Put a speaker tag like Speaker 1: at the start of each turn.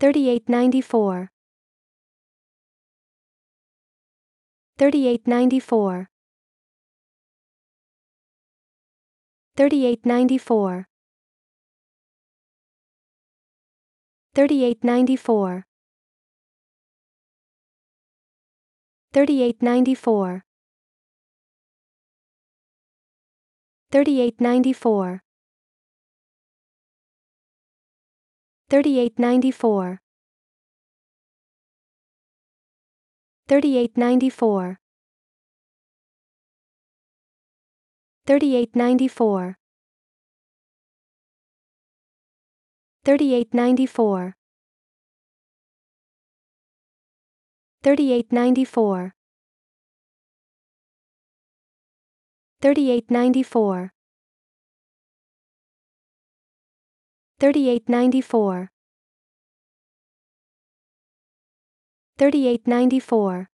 Speaker 1: 3894 3894 3894 3894 3894 3894 3894 3894 3894 3894 3894 3894 3894 3894